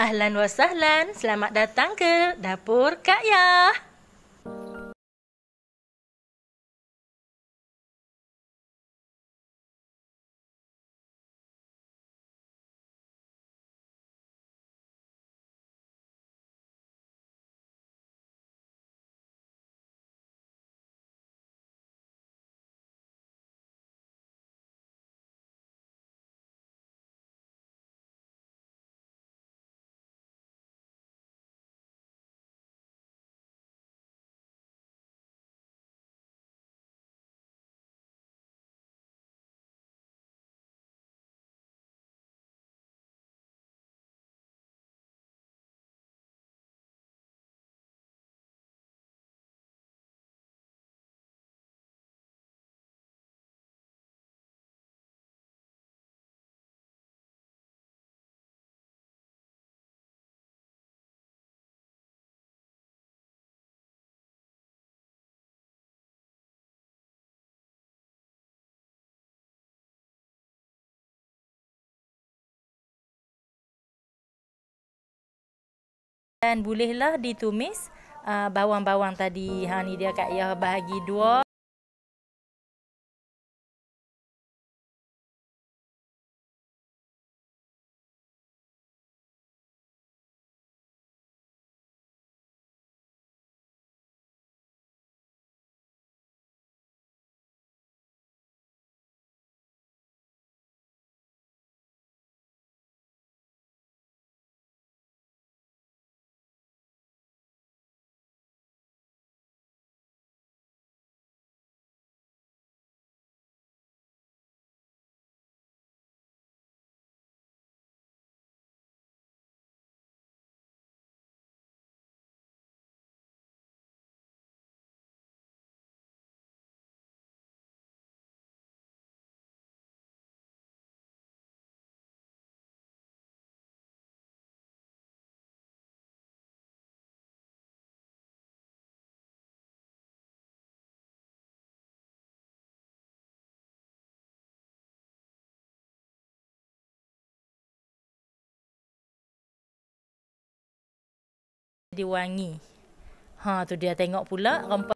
Ahlan wa sahlan, selamat datang ke Dapur Kak Yah. dan bolehlah ditumis uh, bawang-bawang tadi ha ni dia kak ya bahagi dua dia wangi. Ha tu dia tengok pula rempah